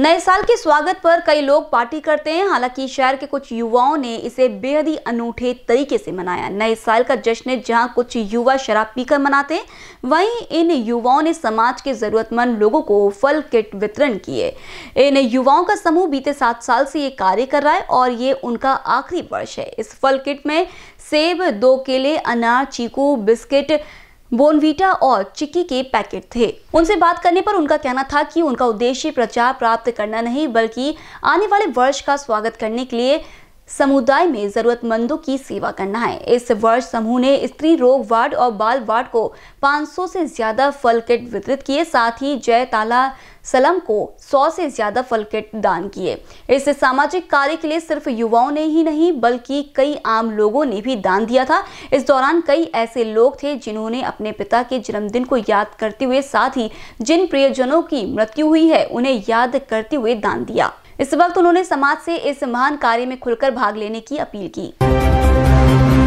नए साल के स्वागत पर कई लोग पार्टी करते हैं हालांकि शहर के कुछ युवाओं ने इसे बेहद ही अनूठे तरीके से मनाया नए साल का जश्न जहां कुछ युवा शराब पीकर मनाते हैं वहीं इन युवाओं ने समाज के जरूरतमंद लोगों को फल किट वितरण किए इन युवाओं का समूह बीते सात साल से ये कार्य कर रहा है और ये उनका आखिरी वर्ष है इस फल किट में सेब दो केले अनार चीकू बिस्किट बोनवीटा और चिक्की के पैकेट थे उनसे बात करने पर उनका कहना था कि उनका उद्देश्य प्रचार प्राप्त करना नहीं बल्कि आने वाले वर्ष का स्वागत करने के लिए समुदाय में जरूरतमंदों की सेवा करना है इस वर्ष समूह ने स्त्री रोग वार्ड और बाल वार्ड को 500 से ज्यादा फल किट वितरित किए साथ ही जय ताला सलम को सौ से ज्यादा फल किट दान किए इस सामाजिक कार्य के लिए सिर्फ युवाओं ने ही नहीं बल्कि कई आम लोगों ने भी दान दिया था इस दौरान कई ऐसे लोग थे जिन्होंने अपने पिता के जन्मदिन को याद करते हुए साथ ही जिन प्रियजनों की मृत्यु हुई है उन्हें याद करते हुए दान दिया इस वक्त उन्होंने समाज से इस महान कार्य में खुलकर भाग लेने की अपील की